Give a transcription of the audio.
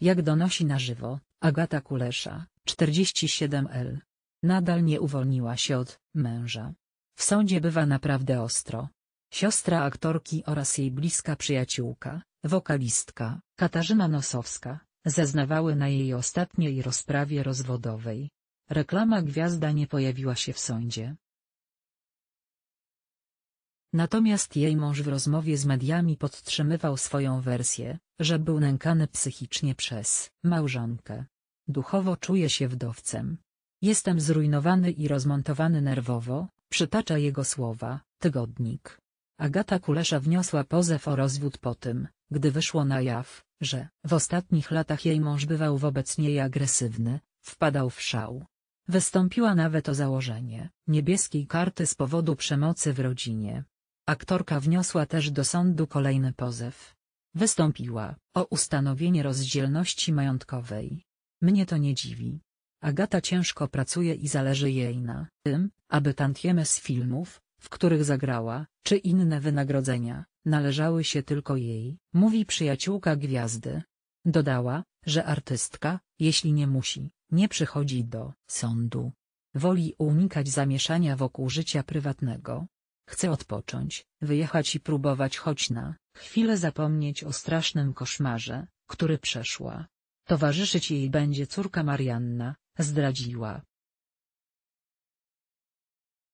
Jak donosi na żywo, Agata Kulesza, 47L. Nadal nie uwolniła się od męża. W sądzie bywa naprawdę ostro. Siostra aktorki oraz jej bliska przyjaciółka, wokalistka, Katarzyna Nosowska, zeznawały na jej ostatniej rozprawie rozwodowej. Reklama Gwiazda nie pojawiła się w sądzie. Natomiast jej mąż w rozmowie z mediami podtrzymywał swoją wersję, że był nękany psychicznie przez małżonkę. Duchowo czuje się wdowcem. Jestem zrujnowany i rozmontowany nerwowo, przytacza jego słowa, tygodnik. Agata Kulesza wniosła pozew o rozwód po tym, gdy wyszło na jaw, że w ostatnich latach jej mąż bywał wobec niej agresywny, wpadał w szał. Wystąpiła nawet o założenie niebieskiej karty z powodu przemocy w rodzinie. Aktorka wniosła też do sądu kolejny pozew. Wystąpiła o ustanowienie rozdzielności majątkowej. Mnie to nie dziwi. Agata ciężko pracuje i zależy jej na tym, aby tantiemy z filmów, w których zagrała, czy inne wynagrodzenia, należały się tylko jej, mówi przyjaciółka gwiazdy. Dodała, że artystka, jeśli nie musi, nie przychodzi do sądu. Woli unikać zamieszania wokół życia prywatnego, Chcę odpocząć, wyjechać i próbować choć na chwilę zapomnieć o strasznym koszmarze, który przeszła. Towarzyszyć jej będzie córka Marianna, zdradziła.